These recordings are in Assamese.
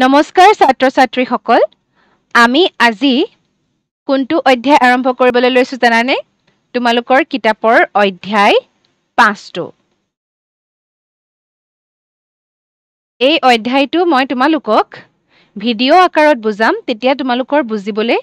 নমস্কাৰ ছাত্ৰ ছাত্ৰীসকল আমি আজি কোনটো অধ্যায় আৰম্ভ কৰিবলৈ লৈছোঁ জানানে তোমালোকৰ কিতাপৰ অধ্যায় পাঁচটো এই অধ্যায়টো মই তোমালোকক ভিডিঅ' আকাৰত বুজাম তেতিয়া তোমালোকৰ বুজিবলৈ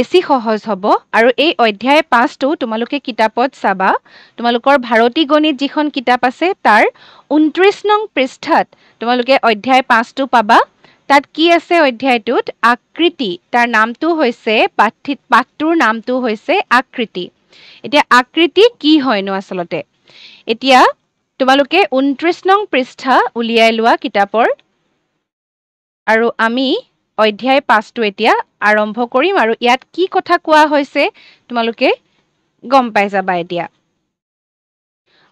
বেছি সহজ হ'ব আৰু এই অধ্যায় পাঁচটো তোমালোকে কিতাপত চাবা তোমালোকৰ ভাৰতী গণিত যিখন কিতাপ আছে তাৰ ঊনত্ৰিছ নং পৃষ্ঠাত তোমালোকে অধ্যায় পাঁচটো পাবা তাত কি আছে অধ্যায়টোত আকৃতি তাৰ নামটো হৈছে পাঠিত পাঠটোৰ নামটো হৈছে আকৃতি এতিয়া আকৃতি কি হয়নো আচলতে এতিয়া তোমালোকে ঊনত্ৰিছ নং পৃষ্ঠা উলিয়াই লোৱা কিতাপৰ আৰু আমি অধ্যায় পাঁচটো এতিয়া আৰম্ভ কৰিম আৰু ইয়াত কি কথা কোৱা হৈছে তোমালোকে গম পাই যাবা এতিয়া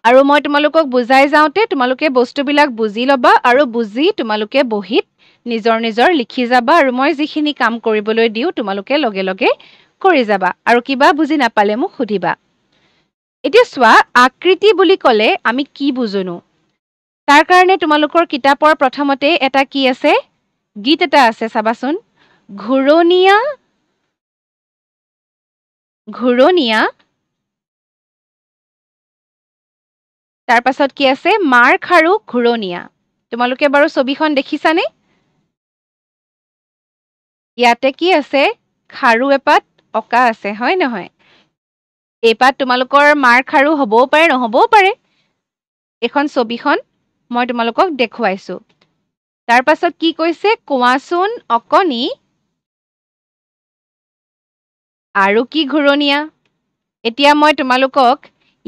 আৰু মই তোমালোকক বুজাই যাওঁতে তোমালোকে বস্তুবিলাক বুজি ল'বা আৰু বুজি তোমালোকে বহীত নিজৰ নিজৰ লিখি যাবা আৰু মই যিখিনি কাম কৰিবলৈ দিওঁ তোমালোকে লগে লগে কৰি যাবা আৰু কিবা বুজি নাপালে মোক সুধিবা এতিয়া চোৱা আকৃতি বুলি ক'লে আমি কি বুজোনো তাৰ কাৰণে তোমালোকৰ কিতাপৰ প্ৰথমতে এটা কি আছে গীত এটা আছে চাবাচোন ঘূৰণীয়া ঘূৰণীয়া তাৰপাছত কি আছে মাৰ্ক আৰু ঘূৰণীয়া তোমালোকে বাৰু ছবিখন দেখিছানে ইয়াতে কি আছে খাৰু এপাত অঁকা আছে হয় নহয় এইপাত তোমালোকৰ মাৰ খাৰু হ'বও পাৰে নহ'বও পাৰে এইখন ছবিখন মই তোমালোকক দেখুৱাইছোঁ তাৰপাছত কি কৈছে কোৱাচোন অকণি আৰু কি ঘূৰণীয়া এতিয়া মই তোমালোকক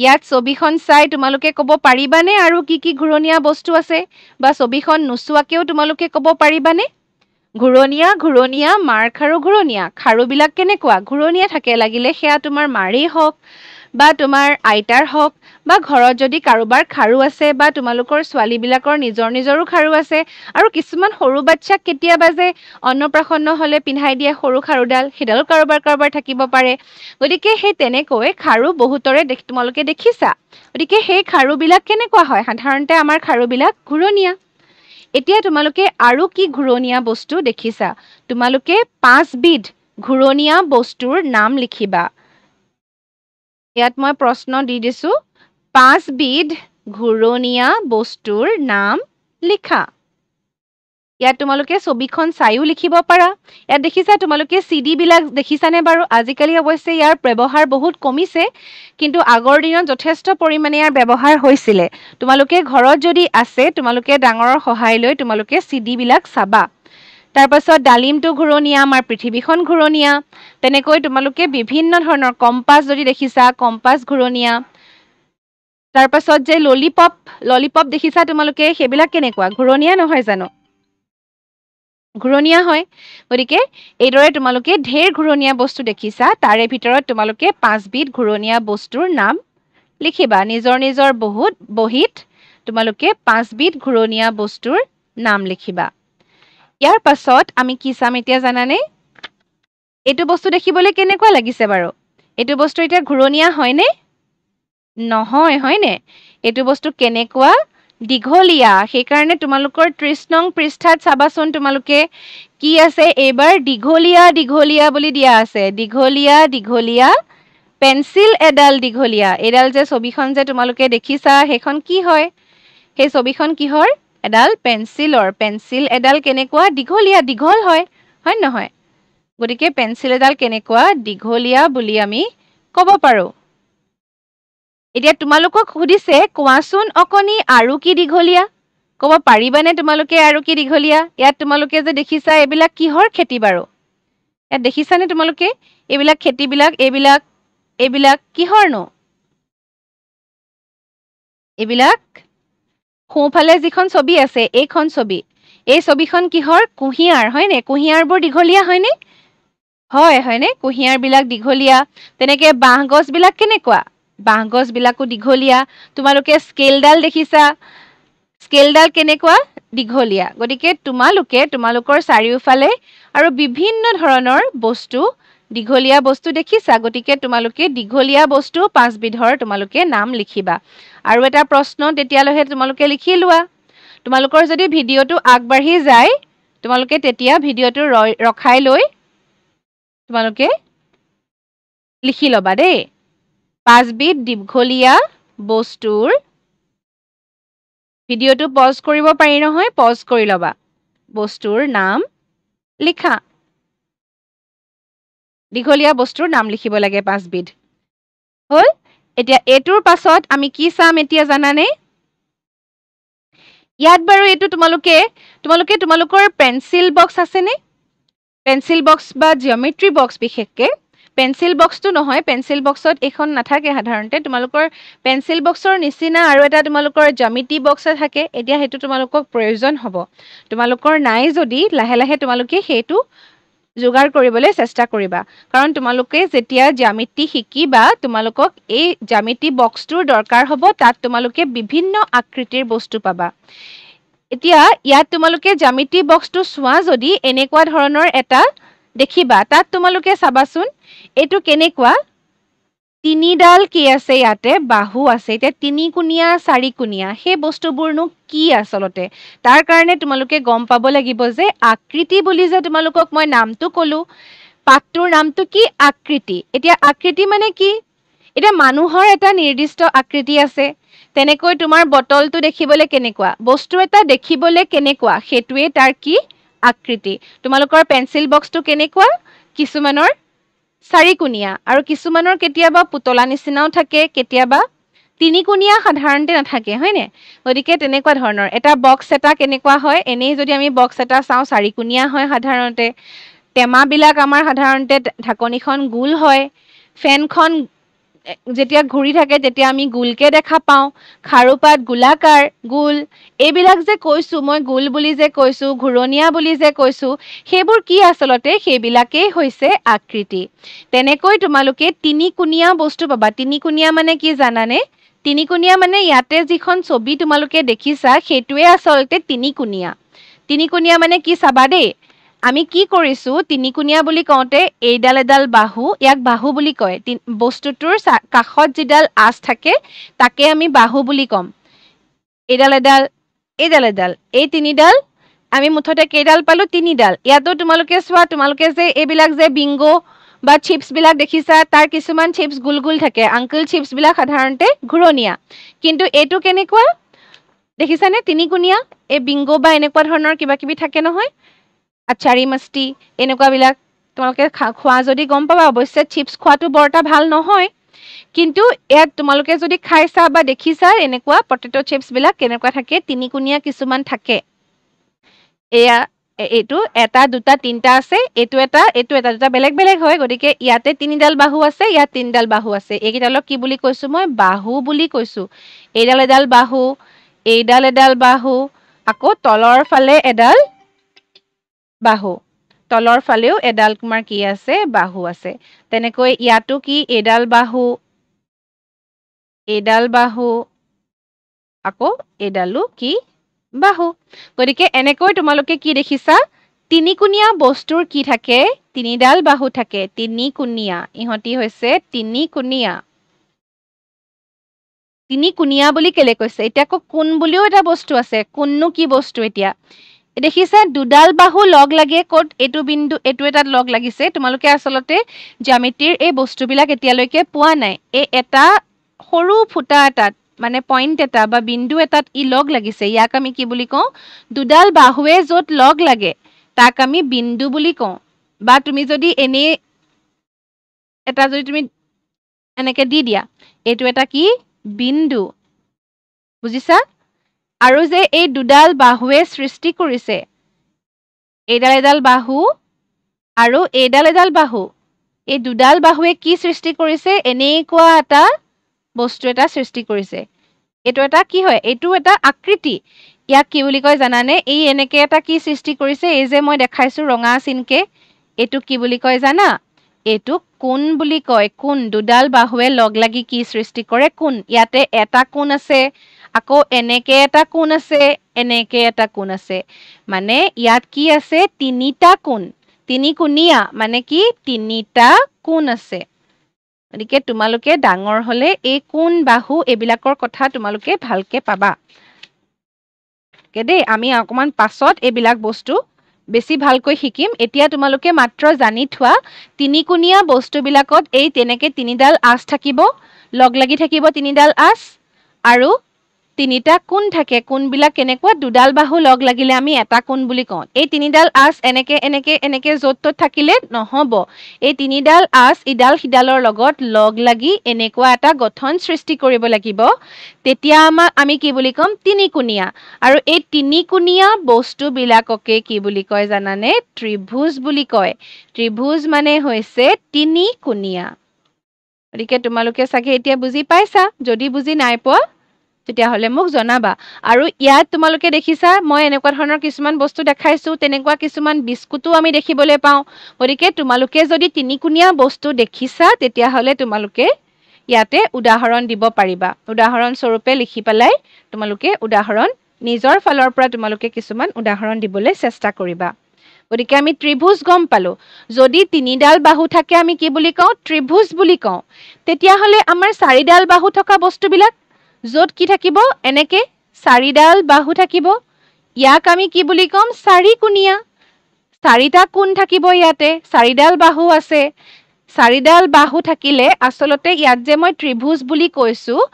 ইয়াত ছবিখন চাই তোমালোকে ক'ব পাৰিবানে আৰু কি কি ঘূৰণীয়া বস্তু আছে বা ছবিখন নোচোৱাকেও তোমালোকে ক'ব পাৰিবানে ঘূৰণীয়া ঘূৰণীয়া মাৰ খাৰু ঘূৰণীয়া খাৰুবিলাক কেনেকুৱা ঘূৰণীয়া থাকে লাগিলে সেয়া তোমাৰ মাৰেই হওক বা তোমাৰ আইতাৰ হওক বা ঘৰত যদি কাৰোবাৰ খাৰু আছে বা তোমালোকৰ ছোৱালীবিলাকৰ নিজৰ নিজৰো খাৰু আছে আৰু কিছুমান সৰু বাচ্ছাক কেতিয়াবা যে অন্নপ্ৰাসন্ন হ'লে পিন্ধাই দিয়ে সৰু খাৰুডাল সেইডালো কাৰোবাৰ কাৰোবাৰ থাকিব পাৰে গতিকে সেই তেনেকৈ খাৰু বহুতৰে দেখ তোমালোকে দেখিছা গতিকে সেই খাৰুবিলাক কেনেকুৱা হয় সাধাৰণতে আমাৰ খাৰুবিলাক ঘূৰণীয়া এতিয়া তোমালোকে আৰু কি ঘূৰণীয়া বস্তু দেখিছা তোমালোকে পাঁচবিধ ঘূৰণীয়া বস্তুৰ নাম লিখিবা ইয়াত মই প্ৰশ্ন দি দিছোঁ পাঁচবিধ ঘূৰণীয়া বস্তুৰ নাম লিখা ইয়াত তোমালোকে ছবিখন চাইও লিখিব পাৰা ইয়াত দেখিছা তোমালোকে চি ডিবিলাক দেখিছানে বাৰু আজিকালি অৱশ্যে ইয়াৰ ব্যৱহাৰ বহুত কমিছে কিন্তু আগৰ দিনত যথেষ্ট পৰিমাণে ইয়াৰ ব্যৱহাৰ হৈছিলে তোমালোকে ঘৰত যদি আছে তোমালোকে ডাঙৰৰ সহায় লৈ তোমালোকে চি ডিবিলাক চাবা তাৰপাছত ডালিমটো ঘূৰণীয়া আমাৰ পৃথিৱীখন ঘূৰণীয়া তেনেকৈ তোমালোকে বিভিন্ন ধৰণৰ কম্পাছ যদি দেখিছা কম্পাছ ঘূৰণীয়া তাৰপাছত যে ললিপপ ললিপপ দেখিছা তোমালোকে সেইবিলাক কেনেকুৱা ঘূৰণীয়া নহয় জানো ঘূৰণীয়া হয় গতিকে এইদৰে তোমালোকে ঢেৰ ঘূৰণীয়া বস্তু দেখিছা তাৰে ভিতৰত তোমালোকে পাঁচবিধ ঘূৰণীয়া বস্তুৰ নাম লিখিবা নিজৰ নিজৰ বহুত বহীত তোমালোকে পাঁচবিধ ঘূৰণীয়া বস্তুৰ নাম লিখিবা ইয়াৰ পাছত আমি কি চাম এতিয়া জানানে এইটো বস্তু দেখিবলৈ কেনেকুৱা লাগিছে বাৰু এইটো বস্তু এতিয়া ঘূৰণীয়া হয়নে নহয় হয়নে এইটো বস্তু কেনেকুৱা দীঘলীয়া সেইকাৰণে তোমালোকৰ ত্ৰিছ নং পৃষ্ঠাত চাবাচোন তোমালোকে কি আছে এইবাৰ দীঘলীয়া দীঘলীয়া বুলি দিয়া আছে দীঘলীয়া দীঘলীয়া পেঞ্চিল এডাল দীঘলীয়া এইডাল যে ছবিখন যে তোমালোকে দেখিছা সেইখন কি হয় সেই ছবিখন কিহৰ এডাল পেঞ্চিলৰ পেঞ্চিল এডাল কেনেকুৱা দীঘলীয়া দীঘল হয় হয় নহয় গতিকে পেঞ্চিল এডাল কেনেকুৱা দীঘলীয়া বুলি আমি ক'ব পাৰোঁ এতিয়া তোমালোকক সুধিছে কোৱাচোন অকণি আৰু কি দীঘলীয়া ক'ব পাৰিবানে তোমালোকে আৰু কি দীঘলীয়া ইয়াত তোমালোকে যে দেখিছা এইবিলাক কিহৰ খেতি বাৰু ইয়াত দেখিছানে তোমালোকে এইবিলাক খেতিবিলাক এইবিলাক এইবিলাক কিহৰ ন এইবিলাক সোঁফালে যিখন ছবি আছে এইখন ছবি এই ছবিখন কিহৰ কুঁহিয়াৰ হয়নে কুঁহিয়াৰবোৰ দীঘলীয়া হয়নে হয় হয়নে কুঁহিয়াৰবিলাক দীঘলীয়া তেনেকৈ বাঁহগছবিলাক কেনেকুৱা বাঁহ গছবিলাকো দীঘলীয়া তোমালোকে স্কেলডাল দেখিছা স্কেলডাল কেনেকুৱা দীঘলীয়া গতিকে তোমালোকে তোমালোকৰ চাৰিওফালে আৰু বিভিন্ন ধৰণৰ বস্তু দীঘলীয়া বস্তু দেখিছা গতিকে তোমালোকে দীঘলীয়া বস্তু পাঁচবিধৰ তোমালোকে নাম লিখিবা আৰু এটা প্ৰশ্ন তেতিয়ালৈহে তোমালোকে লিখি লোৱা তোমালোকৰ যদি ভিডিঅ'টো আগবাঢ়ি যায় তোমালোকে তেতিয়া ভিডিঅ'টো ৰখাই লৈ তোমালোকে লিখি ল'বা দেই পাঁচবিধ দীঘলীয়া বস্তুৰ ভিডিঅ'টো পজ কৰিব পাৰি নহয় পজ কৰি ল'বা বস্তুৰ নাম লিখা দীঘলীয়া বস্তুৰ নাম লিখিব লাগে পাঁচবিধ হ'ল এতিয়া এইটোৰ পাছত আমি কি চাম এতিয়া জানানে ইয়াত বাৰু এইটো তোমালোকে তোমালোকে তোমালোকৰ পেঞ্চিল বক্স আছেনে পেঞ্চিল বক্স বা জিঅ'মেট্ৰি বক্স বিশেষকৈ পেঞ্চিল বক্সটো নহয় পেঞ্চিল বক্সত এইখন নাথাকে সাধাৰণতে তোমালোকৰ পেঞ্চিল বক্সৰ নিচিনা আৰু এটা তোমালোকৰ জামিটি বক্সে থাকে এতিয়া সেইটো তোমালোকক প্ৰয়োজন হ'ব তোমালোকৰ নাই যদি লাহে লাহে তোমালোকে সেইটো যোগাৰ কৰিবলৈ চেষ্টা কৰিবা কাৰণ তোমালোকে যেতিয়া জামিতি শিকিবা তোমালোকক এই জামিতি বক্সটোৰ দৰকাৰ হ'ব তাত তোমালোকে বিভিন্ন আকৃতিৰ বস্তু পাবা এতিয়া ইয়াত তোমালোকে জামিতি বক্সটো চোৱা যদি এনেকুৱা ধৰণৰ এটা দেখিবা তাত তোমালোকে চাবাচোন এইটো কেনেকুৱা তিনিডাল কি আছে ইয়াতে বাহু আছে এতিয়া তিনিকুণীয়া চাৰিকুণীয়া সেই বস্তুবোৰনো কি আচলতে তাৰ কাৰণে তোমালোকে গম পাব লাগিব যে আকৃতি বুলি যে তোমালোকক মই নামটো ক'লোঁ পাঠটোৰ নামটো কি আকৃতি এতিয়া আকৃতি মানে কি এতিয়া মানুহৰ এটা নিৰ্দিষ্ট আকৃতি আছে তেনেকৈ তোমাৰ বটলটো দেখিবলৈ কেনেকুৱা বস্তু এটা দেখিবলৈ কেনেকুৱা সেইটোৱেই তাৰ কি আকৃতি তোমালোকৰ পেঞ্চিল বক্সটো কেনেকুৱা কিছুমানৰ চাৰিকোণীয়া আৰু কিছুমানৰ কেতিয়াবা পুতলা নিচিনাও থাকে কেতিয়াবা তিনিকোণীয়া সাধাৰণতে নাথাকে হয়নে গতিকে তেনেকুৱা ধৰণৰ এটা বক্স এটা কেনেকুৱা হয় এনেই যদি আমি বক্স এটা চাওঁ চাৰিকোণীয়া হয় সাধাৰণতে টেমাবিলাক আমাৰ সাধাৰণতে ঢাকনিখন গোল হয় ফেনখন যেতিয়া ঘূৰি থাকে তেতিয়া আমি গোলকে দেখা পাওঁ খাৰুপাত গোলাকাৰ গোল এইবিলাক যে কৈছোঁ মই গোল বুলি যে কৈছোঁ ঘূৰণীয়া বুলি যে কৈছোঁ সেইবোৰ কি আচলতে সেইবিলাকেই হৈছে আকৃতি তেনেকৈ তোমালোকে তিনিকোণীয়া বস্তু পাবা তিনিকোণীয়া মানে কি জানানে তিনিকোণীয়া মানে ইয়াতে যিখন ছবি তোমালোকে দেখিছা সেইটোৱে আচলতে তিনিকোণীয়া তিনিকোণীয়া মানে কি চাবা দেই আমি কি কৰিছোঁ তিনিকুণীয়া বুলি কওঁতে এইডাল এডাল বাহু ইয়াক বাহু বুলি কয় বস্তুটোৰ কাষত যিডাল আঁচ থাকে তাকে আমি বাহু বুলি ক'ম এইডাল এডাল এইডাল এডাল এই তিনিডাল আমি মুঠতে কেইডাল পালোঁ তিনিডাল ইয়াতো তোমালোকে চোৱা তোমালোকে যে এইবিলাক যে বিংগ বা চিপ্ছবিলাক দেখিছা তাৰ কিছুমান চিপ্ছ গোল গুল থাকে আংকুল চিপ্ছবিলাক সাধাৰণতে ঘূৰণীয়া কিন্তু এইটো কেনেকুৱা দেখিছানে তিনিকুণীয়া এই বিংগো বা এনেকুৱা ধৰণৰ কিবা কিবি থাকে নহয় আচাৰী মাস্তি এনেকুৱাবিলাক তোমালোকে খোৱা যদি গম পাবা অৱশ্যে চিপছ খোৱাটো বৰ এটা ভাল নহয় কিন্তু ইয়াত তোমালোকে যদি খাইছা বা দেখিছা এনেকুৱা পটেটো চিপছবিলাক কেনেকুৱা থাকে তিনিকোণীয়া কিছুমান থাকে এয়া এইটো এটা দুটা তিনিটা আছে এইটো এটা এইটো এটা দুটা বেলেগ বেলেগ হয় গতিকে ইয়াতে তিনিডাল বাহু আছে ইয়াত তিনিডাল বাহু আছে এইকেইডালক কি বুলি কৈছোঁ মই বাহু বুলি কৈছোঁ এইডাল এডাল বাহু এইডাল এডাল বাহু আকৌ তলৰ ফালে এডাল বাহু তলৰ ফালেও এডাল তোমাৰ কি আছে বাহু আছে তেনেকৈ ইয়াতো কি এডাল বাহু এডাল বাহু আকৌ এডালো কি বাহু গতিকে এনেকৈ তোমালোকে কি দেখিছা তিনি কোণীয়া বস্তুৰ কি থাকে তিনিডাল বাহু থাকে তিনি কোণীয়া ইহঁতি হৈছে তিনি কোণীয়া তিনি কোণীয়া বুলি কেলে কৈছে এতিয়া আকৌ কোন বুলিও এটা বস্তু আছে কোননো কি বস্তু এতিয়া দেখিছা দুডাল বাহু লগ লাগে ক'ত এইটো বিন্দু এইটো এটাত লগ লাগিছে তোমালোকে আচলতে জ্যামিতিৰ এই বস্তুবিলাক এতিয়ালৈকে পোৱা নাই এই এটা সৰু ফুটা এটাত মানে পইণ্ট এটা বা বিন্দু এটাত ই লগ লাগিছে ইয়াক আমি কি বুলি কওঁ দুডাল বাহুৱে য'ত লগ লাগে তাক আমি বিন্দু বুলি কওঁ বা তুমি যদি এনেই এটা যদি তুমি এনেকে দি দিয়া এইটো এটা কি বিন্দু বুজিছা আৰু যে এই দুডাল বাহুৱে সৃষ্টি কৰিছে এইডাল এডাল বাহু আৰু এইডাল এডাল বাহু এই দুডাল বাহুৱে কি সৃষ্টি কৰিছে এনেকুৱা এটা বস্তু এটা সৃষ্টি কৰিছে এইটো এটা কি হয় এইটো এটা আকৃতি ইয়াক কি বুলি কয় জানানে এই এনেকে এটা কি সৃষ্টি কৰিছে এই যে মই দেখাইছো ৰঙা চিনকে এইটো কি বুলি কয় জানা এইটো কোন বুলি কয় কোন দুডাল বাহুৱে লগ লাগি কি সৃষ্টি কৰে কোন ইয়াতে এটা কোন আছে আকৌ এনেকে এটা কোণ আছে এনেকে এটা কোণ আছে মানে ইয়াত কি আছে তিনিটা কোণ তিনিকোণীয়া মানে কি তিনিটা কোণ আছে গতিকে তোমালোকে ডাঙৰ হ'লে এই কোণ বাহু এইবিলাকৰ কথা তোমালোকে ভালকৈ পাবা দেই আমি অকণমান পাছত এইবিলাক বস্তু বেছি ভালকৈ শিকিম এতিয়া তোমালোকে মাত্ৰ জানি থোৱা তিনিকোণীয়া বস্তুবিলাকত এই তেনেকে তিনিডাল আঁচ থাকিব লগ লাগি থাকিব তিনিডাল আঁচ আৰু তিনিটা কোন থাকে কোনবিলাক কেনেকুৱা দুডাল বাহু লগ লাগিলে আমি এটা কোন বুলি কওঁ এই তিনিডাল আঁচ এনেকে এনেকে এনেকে য'ত ত'ত থাকিলে নহ'ব এই তিনিডাল আঁচ ইডাল সিডালৰ লগত লগ লাগি এনেকুৱা এটা গঠন সৃষ্টি কৰিব লাগিব তেতিয়া আমাক আমি কি বুলি ক'ম তিনিকোণীয়া আৰু এই তিনিকোণীয়া বস্তুবিলাককে কি বুলি কয় জানানে ত্ৰিভুজ বুলি কয় ত্ৰিভুজ মানে হৈছে তিনিকোণীয়া গতিকে তোমালোকে চাগে এতিয়া বুজি পাইছা যদি বুজি নাই পোৱা তেতিয়াহ'লে মোক জনাবা আৰু ইয়াত তোমালোকে দেখিছা মই এনেকুৱা ধৰণৰ কিছুমান বস্তু দেখাইছোঁ তেনেকুৱা কিছুমান বিস্কুটো আমি দেখিবলৈ পাওঁ গতিকে তোমালোকে যদি তিনিকোণীয়া বস্তু দেখিছা তেতিয়াহ'লে তোমালোকে ইয়াতে উদাহৰণ দিব পাৰিবা উদাহৰণস্বৰূপে লিখি পেলাই তোমালোকে উদাহৰণ নিজৰ ফালৰ পৰা তোমালোকে কিছুমান উদাহৰণ দিবলৈ চেষ্টা কৰিবা গতিকে আমি ত্ৰিভুজ গম পালোঁ যদি তিনিডাল বাহু থাকে আমি কি বুলি কওঁ ত্ৰিভুজ বুলি কওঁ তেতিয়াহ'লে আমাৰ চাৰিডাল বাহু থকা বস্তুবিলাক য'ত কি থাকিব এনেকে চাৰিডাল বাহু থাকিব ইয়াক আমি কি বুলি ক'ম চাৰি চাৰিকোণীয়া চাৰিটা কোন থাকিব ইয়াতে চাৰিডাল বাহু আছে চাৰিডাল বাহু থাকিলে আচলতে ইয়াত যে মই ত্ৰিভুজ বুলি কৈছোঁ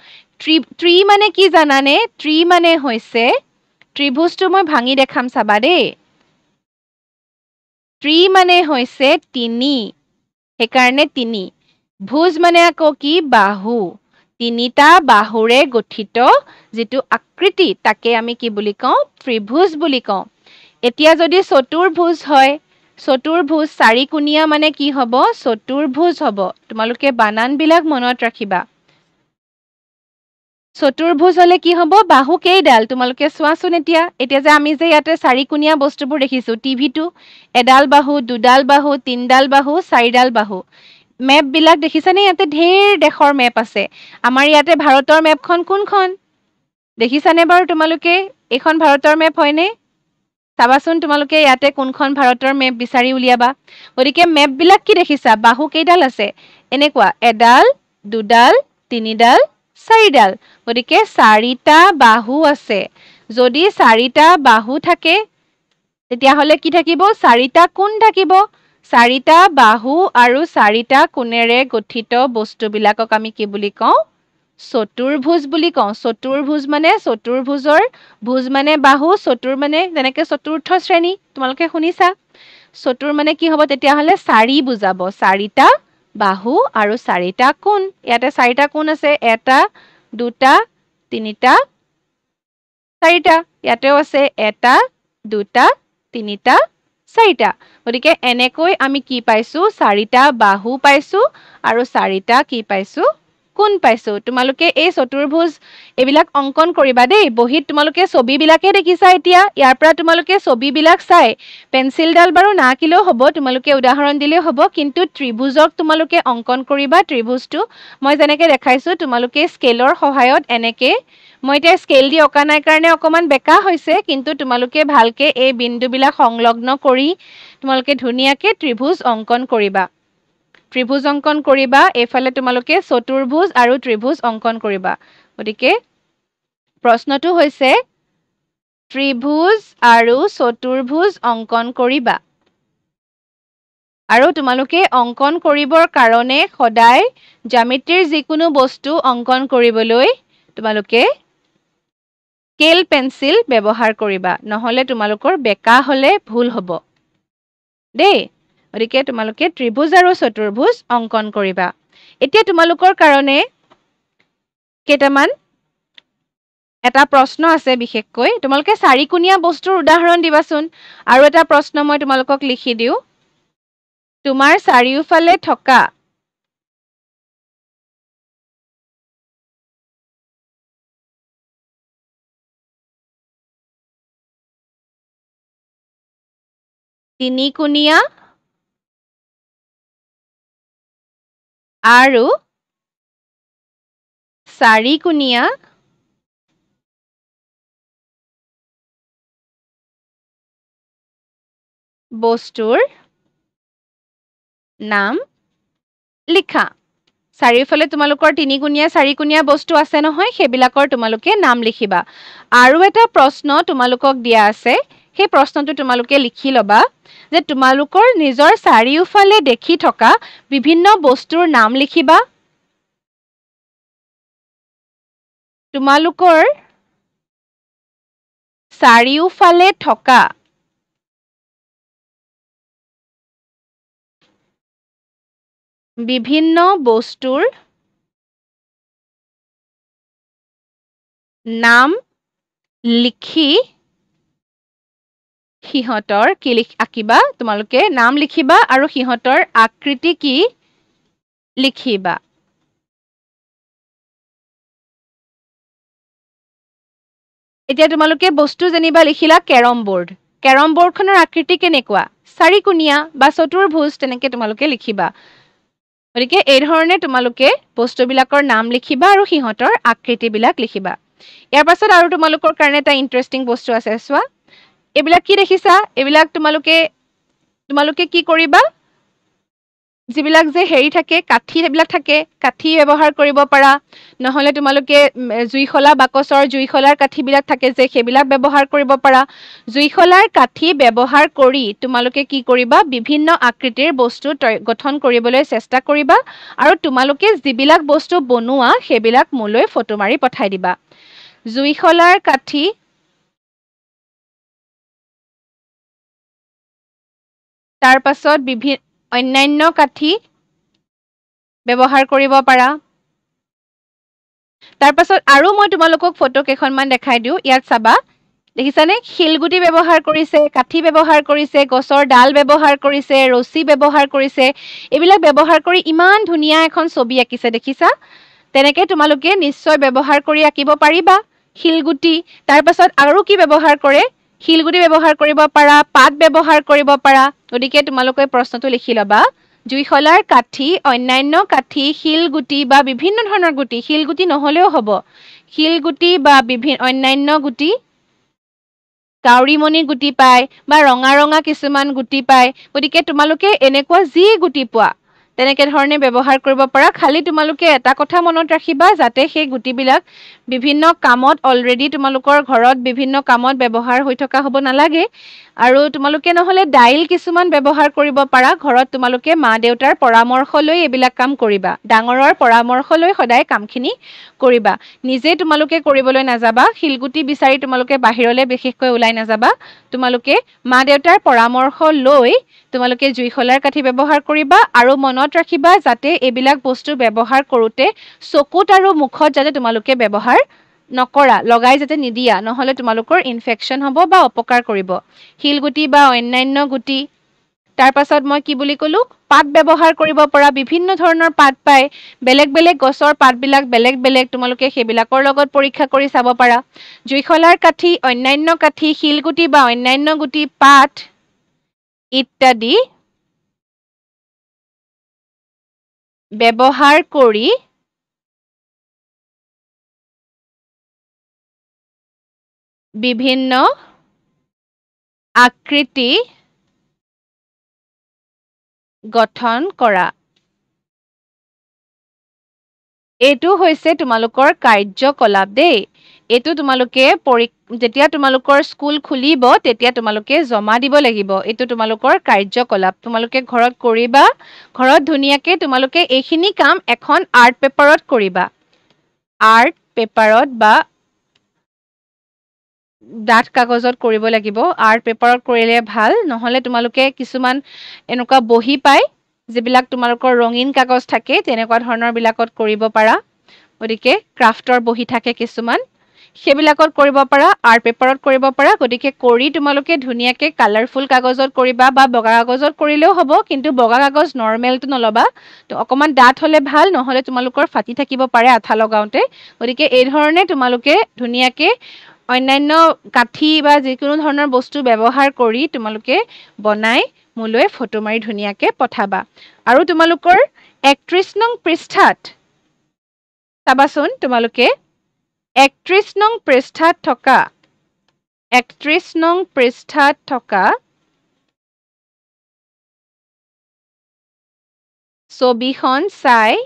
ত্ৰি ত্ৰি মানে কি জানানে ত্ৰি মানে হৈছে ত্ৰিভুজটো মই ভাঙি দেখাম চাবা দেই ত্ৰি মানে হৈছে তিনি সেইকাৰণে তিনি ভোজ মানে আকৌ কি বাহু তিনিটা বাহুৰে গঠিত যিটো আকৃতি তাকে আমি কি বুলি কওঁ ত্ৰিভুজ বুলি কওঁ এতিয়া যদি চতুৰ্ভুজ হয় চতুৰ্ভুজ চাৰিকুণীয়া মানে কি হ'ব চতুৰ্ভুজ হ'ব তোমালোকে বানানবিলাক মনত ৰাখিবা চতুৰ্ভুজ হ'লে কি হ'ব বাহু কেইডাল তোমালোকে চোৱাচোন এতিয়া এতিয়া যে আমি যে ইয়াতে চাৰি কোণীয়া বস্তুবোৰ দেখিছোঁ টিভিটো এডাল বাহু দুডাল বাহু তিনিডাল বাহু চাৰিডাল বাহু মেপবিলাক দেখিছেনে ইয়াতে ঢেৰ দেশৰ মেপ আছে আমাৰ ইয়াতে ভাৰতৰ মেপখন কোনখন দেখিছানে বাৰু তোমালোকে এইখন ভাৰতৰ মেপ হয়নে চাবাচোন তোমালোকে ইয়াতে কোনখন ভাৰতৰ মেপ বিচাৰি উলিয়াবা গতিকে মেপবিলাক কি দেখিছা বাহু কেইডাল আছে এনেকুৱা এডাল দুডাল তিনিডাল চাৰিডাল গতিকে চাৰিটা বাহু আছে যদি চাৰিটা বাহু থাকে তেতিয়াহ'লে কি থাকিব চাৰিটা কোণ থাকিব চাৰিটা বাহু আৰু চাৰিটা কোণেৰে গঠিত বস্তুবিলাকক আমি কি বুলি কওঁ চতুৰ্ভুজ বুলি কওঁ চতুৰ্ভুজ মানে চতুৰ্ভুজৰ ভোজ মানে বাহু চতুৰ মানে যেনেকৈ চতুৰ্থ শ্ৰেণী তোমালোকে শুনিছা চতুৰ মানে কি হ'ব তেতিয়াহ'লে চাৰি বুজাব চাৰিটা বাহু আৰু চাৰিটা কোণ ইয়াতে চাৰিটা কোণ আছে এটা দুটা তিনিটা চাৰিটা ইয়াতেও আছে এটা দুটা তিনিটা চাৰিটা গতিকে এনেকৈ আমি কি পাইছোঁ চাৰিটা বাহু পাইছোঁ আৰু চাৰিটা কি পাইছোঁ কোন পাইছোঁ তোমালোকে এই চতুৰ্ভুজ এইবিলাক অংকন কৰিবা দেই বহীত তোমালোকে ছবিবিলাকে দেখিছা এতিয়া ইয়াৰ পৰা তোমালোকে ছবিবিলাক চাই পেঞ্চিলডাল বাৰু নাকিলেও হ'ব তোমালোকে উদাহৰণ দিলেও হ'ব কিন্তু ত্ৰিভুজক তোমালোকে অংকন কৰিবা ত্ৰিভুজটো মই যেনেকৈ দেখাইছোঁ তোমালোকে স্কেলৰ সহায়ত এনেকৈ মই এতিয়া স্কেল দি অঁকা নাই কাৰণে অকণমান বেকা হৈছে কিন্তু তোমালোকে ভালকৈ এই বিন্দুবিলাক সংলগ্ন কৰি তোমালোকে ধুনীয়াকে ত্ৰিভুজ অংকন কৰিবা ত্ৰিভুজ অংকন কৰিবা এইফালে তোমালোকে চতুৰ্ভুজ আৰু ত্ৰিভুজ অংকন কৰিবা গতিকে প্ৰশ্নটো হৈছে ত্ৰিভুজ আৰু চতুৰ্ভুজ অংকন কৰিবা আৰু তোমালোকে অংকন কৰিবৰ কাৰণে সদায় জ্যামিতিৰ যিকোনো বস্তু অংকন কৰিবলৈ তোমালোকে স্কেল পেঞ্চিল ব্যৱহাৰ কৰিবা নহ'লে তোমালোকৰ বেকা হ'লে ভুল হ'ব দেই গতিকে তোমালোকে ত্ৰিভুজ আৰু চতুৰ্ভুজ অংকন কৰিবা এতিয়া তোমালোকৰ কাৰণে কেইটামান এটা প্ৰশ্ন আছে বিশেষকৈ তোমালোকে চাৰিকোণীয়া বস্তুৰ উদাহৰণ দিবাচোন আৰু এটা প্ৰশ্ন মই তোমালোকক লিখি দিওঁ তোমাৰ চাৰিওফালে থকা তিনিকুণীয়া আৰু চাৰিকুণীয়া বস্তুৰ নাম লিখা চাৰিওফালে তোমালোকৰ তিনিকুণীয়া চাৰিকুণীয়া বস্তু আছে নহয় সেইবিলাকৰ তোমালোকে নাম লিখিবা আৰু এটা প্ৰশ্ন তোমালোকক দিয়া আছে সেই প্ৰশ্নটো তোমালোকে লিখি ল'বা যে তোমালোকৰ নিজৰ চাৰিওফালে দেখি থকা বিভিন্ন বস্তুৰ নাম লিখিবা তোমালোকৰ চাৰিওফালে থকা বিভিন্ন বস্তুৰ নাম লিখি সিহঁতৰ কি লিখি আঁকিবা তোমালোকে নাম লিখিবা আৰু সিহঁতৰ আকৃতি কি লিখিবা এতিয়া তোমালোকে বস্তু যেনিবা লিখিলা কেৰম বৰ্ড কেৰম বোৰ্ডখনৰ আকৃতি কেনেকুৱা চাৰি কোণীয়া বা চতুৰ ভোজ তেনেকে তোমালোকে লিখিবা গতিকে এই ধৰণে তোমালোকে বস্তুবিলাকৰ নাম লিখিবা আৰু সিহঁতৰ আকৃতিবিলাক লিখিবা ইয়াৰ পাছত আৰু তোমালোকৰ কাৰণে এটা ইণ্টাৰেষ্টিং বস্তু আছে চোৱা এইবিলাক কি দেখিছা এইবিলাক তোমালোকে তোমালোকে কি কৰিবা যিবিলাক যে হেৰি থাকে কাঠি সেইবিলাক থাকে কাঠি ব্যৱহাৰ কৰিব পাৰা নহ'লে তোমালোকে জুইশলা বাকচৰ জুইশলাৰ কাঠিবিলাক থাকে যে সেইবিলাক ব্যৱহাৰ কৰিব পাৰা জুইশলাৰ কাঠি ব্যৱহাৰ কৰি তোমালোকে কি কৰিবা বিভিন্ন আকৃতিৰ বস্তু গঠন কৰিবলৈ চেষ্টা কৰিবা আৰু তোমালোকে যিবিলাক বস্তু বনোৱা সেইবিলাক মোলৈ ফটো মাৰি পঠাই দিবা জুইশলাৰ কাঠি তাৰ পাছত বিভিন্ন অন্যান্য কাঠি ব্যৱহাৰ কৰিব পাৰা তাৰপাছত আৰু মই তোমালোকক ফটো কেইখনমান দেখাই দিওঁ ইয়াত চাবা দেখিছানে শিলগুটি ব্যৱহাৰ কৰিছে কাঠি ব্যৱহাৰ কৰিছে গছৰ ডাল ব্যৱহাৰ কৰিছে ৰছী ব্যৱহাৰ কৰিছে এইবিলাক ব্যৱহাৰ কৰি ইমান ধুনীয়া এখন ছবি আঁকিছে দেখিছা তেনেকৈ তোমালোকে নিশ্চয় ব্যৱহাৰ কৰি আঁকিব পাৰিবা শিলগুটি তাৰপাছত আৰু কি ব্যৱহাৰ কৰে শিলগুটি ব্যৱহাৰ কৰিব পাৰা পাত ব্যৱহাৰ কৰিব পাৰা গতিকে তোমালোকে প্ৰশ্নটো লিখি ল'বা জুইশলাৰ কাঠি অন্যান্য কাঠি শিলগুটি বা বিভিন্ন ধৰণৰ গুটি শিলগুটি নহ'লেও হ'ব শিলগুটি বা বিভিন্ন অন্যান্য গুটি কাউৰীমণি গুটি পায় বা ৰঙা ৰঙা কিছুমান গুটি পায় গতিকে তোমালোকে এনেকুৱা যি গুটি পোৱা তেনেকে ধৰণে ব্যৱহাৰ কৰিব পাৰা খালি তোমালোকে এটা কথা মনত ৰাখিবা যাতে সেই গুটিবিলাক বিভিন্ন কামত অলৰেডি তোমালোকৰ ঘৰত বিভিন্ন কামত ব্যৱহাৰ হৈ থকা হ'ব নালাগে আৰু তোমালোকে নহ'লে দাইল কিছুমান ব্যৱহাৰ কৰিব পাৰা ঘৰত তোমালোকে মা দেউতাৰ পৰামৰ্শ লৈ এইবিলাক কাম কৰিবা ডাঙৰৰ পৰামৰ্শ লৈ সদায় কামখিনি কৰিবা নিজে তোমালোকে কৰিবলৈ নাযাবা শিলগুটি বিচাৰি তোমালোকে বাহিৰলৈ বিশেষকৈ ওলাই নাযাবা তোমালোকে মা দেউতাৰ পৰামৰ্শ লৈ তোমালোকে জুইখলাৰ কাঠি ব্যৱহাৰ কৰিবা আৰু মনত ৰাখিবা যাতে এইবিলাক বস্তু ব্যৱহাৰ কৰোঁতে চকুত আৰু মুখত যাতে তোমালোকে ব্যৱহাৰ নকৰা লগাই যাতে নিদিয়া নহ'লে তোমালোকৰ ইনফেকশ্যন হ'ব বা অপকাৰ কৰিব শিলগুটি বা অন্যান্য গুটি তাৰপাছত মই কি বুলি ক'লোঁ পাত ব্যৱহাৰ কৰিব পৰা বিভিন্ন ধৰণৰ পাত পায় বেলেগ বেলেগ গছৰ পাতবিলাক বেলেগ বেলেগ তোমালোকে সেইবিলাকৰ লগত পৰীক্ষা কৰি চাব পাৰা জুইশলাৰ কাঠি অন্যান্য কাঠি শিলগুটি বা অন্যান্য গুটি পাত ইত্যাদি ব্যৱহাৰ কৰি বিভিন্ন আকৃতি গঠন কৰা এইটো হৈছে তোমালোকৰ কাৰ্যকলাপ দেই এইটো তোমালোকে পৰীক্ষা যেতিয়া তোমালোকৰ স্কুল খুলিব তেতিয়া তোমালোকে জমা দিব লাগিব এইটো তোমালোকৰ কাৰ্যকলাপ তোমালোকে ঘৰত কৰিবা ঘৰত ধুনীয়াকৈ তোমালোকে এইখিনি কাম এখন আৰ্ট পেপাৰত কৰিবা আৰ্ট পেপাৰত বা ডাঠ কাগজত কৰিব লাগিব আৰ্ট পেপাৰত কৰিলে ভাল নহ'লে তোমালোকে কিছুমান এনেকুৱা বহি পায় যিবিলাক তোমালোকৰ ৰঙীন কাগজ থাকে তেনেকুৱা ধৰণৰ বিলাকত কৰিব পাৰা গতিকে ক্ৰাফ্টৰ বহি থাকে কিছুমান সেইবিলাকত কৰিব পাৰা আৰ্ট পেপাৰত কৰিব পাৰা গতিকে কৰি তোমালোকে ধুনীয়াকৈ কালাৰফুল কাগজত কৰিবা বা বগা কাগজত কৰিলেও হ'ব কিন্তু বগা কাগজ নৰ্মেলটো নল'বা তো অকণমান ডাঠ হ'লে ভাল নহ'লে তোমালোকৰ ফাটি থাকিব পাৰে আঠা লগাওঁতে গতিকে এইধৰণে তোমালোকে ধুনীয়াকৈ অন্যান্য কাঠি বা যিকোনো ধৰণৰ বস্তু ব্যৱহাৰ কৰি তোমালোকে বনাই মোলৈ ফটো মাৰি ধুনীয়াকৈ পঠাবা আৰু তোমালোকৰ একত্ৰিছ নং পৃষ্ঠাত চাবাচোন তোমালোকে একত্ৰিশ নং পৃষ্ঠাত থকা একত্ৰিশ নং পৃষ্ঠাত থকা ছবিখন চাই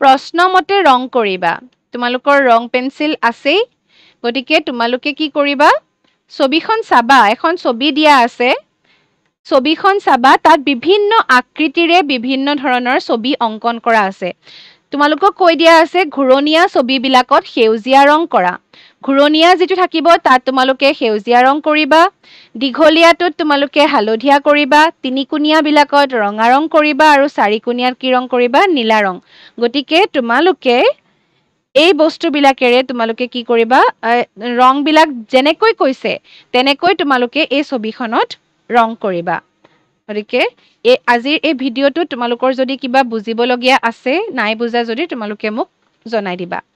প্ৰশ্নমতে ৰং কৰিবা তোমালোকৰ ৰং পেঞ্চিল আছেই গতিকে তোমালোকে কি কৰিবা ছবিখন চাবা এখন ছবি দিয়া আছে ছবিখন চাবা তাত বিভিন্ন আকৃতিৰে বিভিন্ন ধৰণৰ ছবি অংকন কৰা আছে তোমালোকক কৈ দিয়া আছে ঘূৰণীয়া ছবিবিলাকত সেউজীয়া ৰং কৰা ঘূৰণীয়া যিটো থাকিব তাত তোমালোকে সেউজীয়া ৰং কৰিবা দীঘলীয়াটোত তোমালোকে হালধীয়া কৰিবা তিনিকোণীয়াবিলাকত ৰঙা ৰং কৰিবা আৰু চাৰিকোণীয়াত কি ৰং কৰিবা নীলা ৰং গতিকে তোমালোকে এই বস্তুবিলাকেৰে তোমালোকে কি কৰিবা ৰংবিলাক যেনেকৈ কৈছে তেনেকৈ তোমালোকে এই ছবিখনত ৰং কৰিবা গতিকে এই আজিৰ এই ভিডিঅ'টো তোমালোকৰ যদি কিবা বুজিবলগীয়া আছে নাই বুজা যদি তোমালোকে মোক জনাই দিবা